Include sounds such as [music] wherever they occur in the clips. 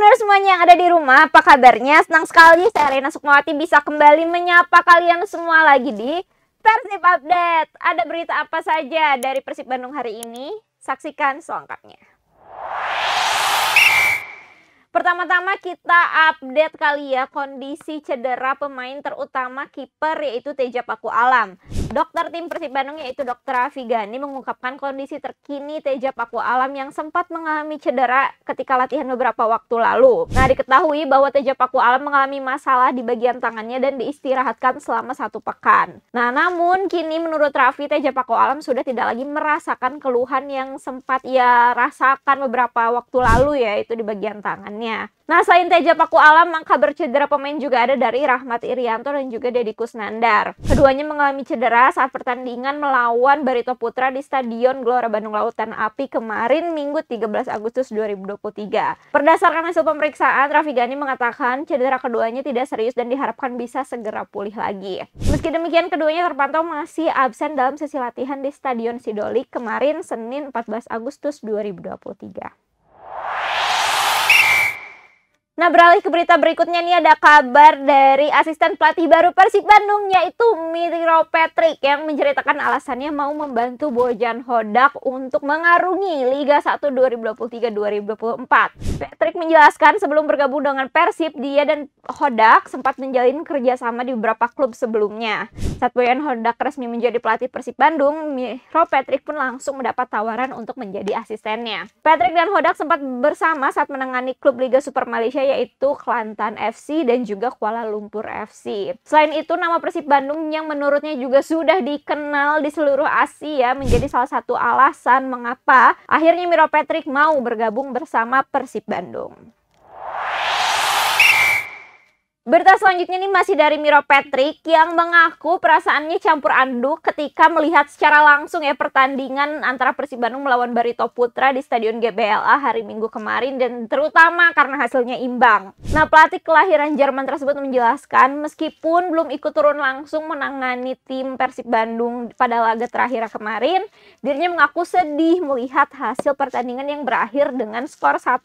Entrepreneur semuanya yang ada di rumah, apa kabarnya? Senang sekali saya Rena Sukmawati bisa kembali menyapa kalian semua lagi di Persib Update. Ada berita apa saja dari Persib Bandung hari ini? Saksikan selengkapnya. Pertama-tama kita update kali ya kondisi cedera pemain terutama kiper yaitu Teja Paku Alam. Dokter tim Persib Bandung yaitu Dokter Raffi Gani mengungkapkan kondisi terkini Teja Paku Alam yang sempat mengalami cedera ketika latihan beberapa waktu lalu. Nah diketahui bahwa Teja Paku Alam mengalami masalah di bagian tangannya dan diistirahatkan selama satu pekan. Nah namun kini menurut Rafi Teja Paku Alam sudah tidak lagi merasakan keluhan yang sempat ia rasakan beberapa waktu lalu yaitu di bagian tangannya. Nah selain Teja Paku Alam maka bercedera pemain juga ada dari Rahmat Irianto dan juga Deddy Kusnandar. Keduanya mengalami cedera saat pertandingan melawan Barito Putra di Stadion Gelora Bandung Lautan Api kemarin Minggu 13 Agustus 2023. Berdasarkan hasil pemeriksaan, Raffi Gani mengatakan cedera keduanya tidak serius dan diharapkan bisa segera pulih lagi. Meski demikian, keduanya terpantau masih absen dalam sesi latihan di Stadion Sidolik kemarin Senin 14 Agustus 2023. Nah beralih ke berita berikutnya nih ada kabar dari asisten pelatih baru Persib Bandung yaitu Miro Patrick yang menceritakan alasannya mau membantu Bojan Hodak untuk mengarungi Liga 1 2023-2024. Patrick menjelaskan sebelum bergabung dengan Persib dia dan Hodak sempat menjalin kerjasama di beberapa klub sebelumnya. Saat Bojan Hodak resmi menjadi pelatih Persib Bandung, Miro Patrick pun langsung mendapat tawaran untuk menjadi asistennya. Patrick dan Hodak sempat bersama saat menangani klub Liga Super Malaysia yaitu Kelantan FC dan juga Kuala Lumpur FC. Selain itu nama Persib Bandung yang menurutnya juga sudah dikenal di seluruh Asia menjadi salah satu alasan mengapa akhirnya Miro Patrick mau bergabung bersama Persib Bandung. Berita selanjutnya ini masih dari Miro Patrick yang mengaku perasaannya campur aduk ketika melihat secara langsung ya pertandingan antara Persib Bandung melawan Barito Putra di Stadion GBLA hari Minggu kemarin dan terutama karena hasilnya imbang. Nah pelatih kelahiran Jerman tersebut menjelaskan meskipun belum ikut turun langsung menangani tim Persib Bandung pada laga terakhir kemarin, dirinya mengaku sedih melihat hasil pertandingan yang berakhir dengan skor 1-1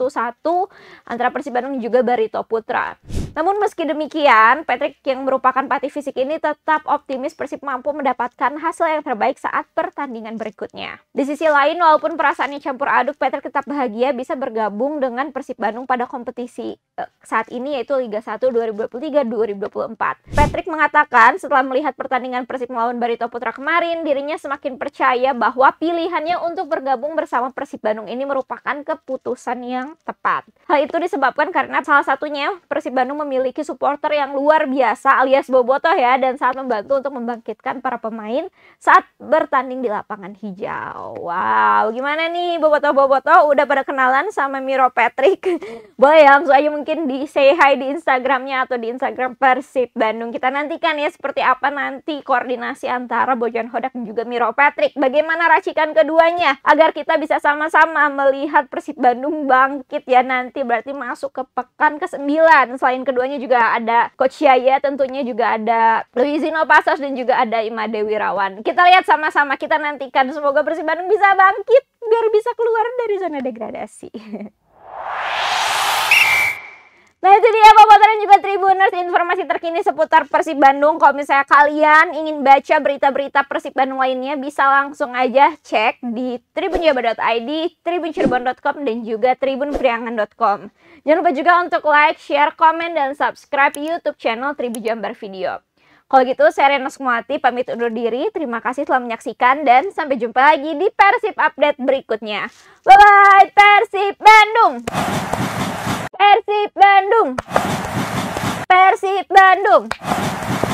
antara Persib Bandung juga Barito Putra. Namun meski demikian, Patrick yang merupakan pati fisik ini tetap optimis Persib mampu mendapatkan hasil yang terbaik saat pertandingan berikutnya. Di sisi lain, walaupun perasaannya campur aduk, Patrick tetap bahagia bisa bergabung dengan Persib Bandung pada kompetisi eh, saat ini yaitu Liga 1 2023-2024. Patrick mengatakan setelah melihat pertandingan Persib melawan Barito Putra kemarin, dirinya semakin percaya bahwa pilihannya untuk bergabung bersama Persib Bandung ini merupakan keputusan yang tepat. Hal itu disebabkan karena salah satunya Persib Bandung memiliki supporter yang luar biasa alias bobotoh ya dan sangat membantu untuk membangkitkan para pemain saat bertanding di lapangan hijau. Wow, gimana nih bobotoh-bobotoh udah pada kenalan sama Miro Patrick? [laughs] Boleh ya langsung aja mungkin di say hi di Instagramnya atau di Instagram Persib Bandung. Kita nantikan ya seperti apa nanti koordinasi antara Bojan Hodak dan juga Miro Patrick. Bagaimana racikan keduanya agar kita bisa sama-sama melihat Persib Bandung bangkit ya nanti berarti masuk ke pekan ke-9 selain ke keduanya juga ada Coach Yaya, tentunya juga ada Luisino Pasos dan juga ada Imade Wirawan. Kita lihat sama-sama, kita nantikan semoga Persib Bandung bisa bangkit biar bisa keluar dari zona degradasi. [laughs] Nah itu dia Bapak dan juga Tribuners informasi terkini seputar Persib Bandung. Kalau misalnya kalian ingin baca berita-berita Persib Bandung lainnya bisa langsung aja cek di tribunjabar.id, tribuncerbon.com dan juga tribunpriangan.com. Jangan lupa juga untuk like, share, komen, dan subscribe YouTube channel Tribun Jambar Video. Kalau gitu saya Reno Sumati pamit undur diri. Terima kasih telah menyaksikan dan sampai jumpa lagi di Persib Update berikutnya. Bye-bye Persib Bandung! Bandung. Persib Bandung.